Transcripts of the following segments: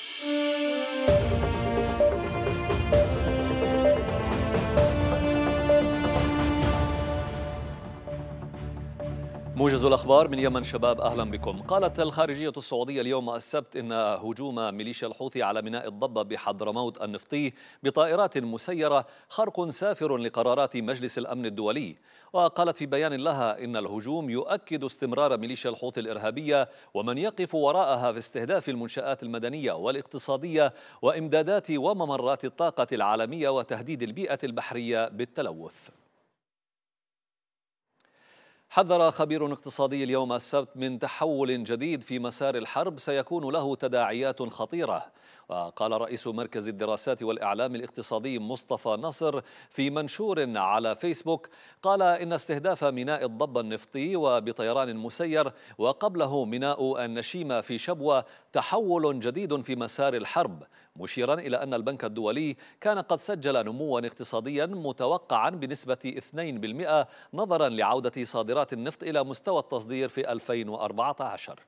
you موجز الأخبار من يمن شباب أهلا بكم قالت الخارجية السعودية اليوم السبت إن هجوم ميليشيا الحوثي على ميناء الضبة بحضرموت النفطي بطائرات مسيرة خرق سافر لقرارات مجلس الأمن الدولي وقالت في بيان لها إن الهجوم يؤكد استمرار ميليشيا الحوثي الإرهابية ومن يقف وراءها في استهداف المنشآت المدنية والاقتصادية وإمدادات وممرات الطاقة العالمية وتهديد البيئة البحرية بالتلوث حذر خبير اقتصادي اليوم السبت من تحول جديد في مسار الحرب سيكون له تداعيات خطيرة وقال رئيس مركز الدراسات والإعلام الاقتصادي مصطفى نصر في منشور على فيسبوك قال إن استهداف ميناء الضب النفطي وبطيران مسير وقبله ميناء النشيمة في شبوة تحول جديد في مسار الحرب مشيرا إلى أن البنك الدولي كان قد سجل نموا اقتصاديا متوقعا بنسبة 2% نظرا لعودة صادرات النفط إلى مستوى التصدير في 2014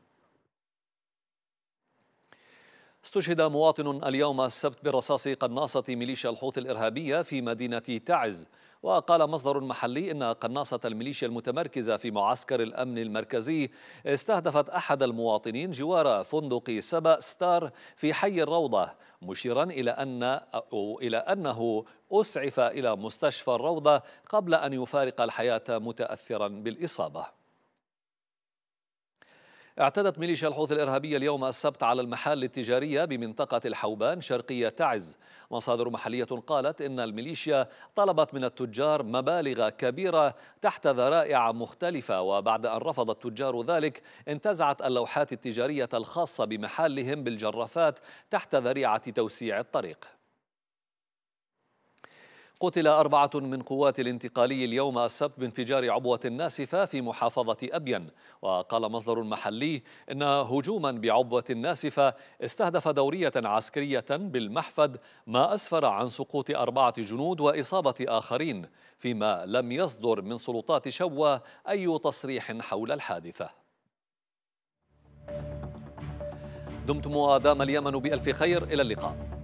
استشهد مواطن اليوم السبت برصاص قناصة ميليشيا الحوثي الإرهابية في مدينة تعز وقال مصدر محلي إن قناصة الميليشيا المتمركزة في معسكر الأمن المركزي استهدفت أحد المواطنين جوار فندق سبأ ستار في حي الروضة مشيرا إلى, أن أو إلى أنه أسعف إلى مستشفى الروضة قبل أن يفارق الحياة متأثرا بالإصابة اعتدت ميليشيا الحوثي الإرهابية اليوم السبت على المحال التجارية بمنطقة الحوبان شرقية تعز مصادر محلية قالت إن الميليشيا طلبت من التجار مبالغ كبيرة تحت ذرائع مختلفة وبعد أن رفض التجار ذلك انتزعت اللوحات التجارية الخاصة بمحلهم بالجرافات تحت ذريعة توسيع الطريق قتل أربعة من قوات الانتقالي اليوم السبت بانفجار عبوة ناسفة في محافظة أبين وقال مصدر محلي إن هجوما بعبوة ناسفة استهدف دورية عسكرية بالمحفد ما أسفر عن سقوط أربعة جنود وإصابة آخرين فيما لم يصدر من سلطات شوى أي تصريح حول الحادثة دمتم وأدام اليمن بألف خير إلى اللقاء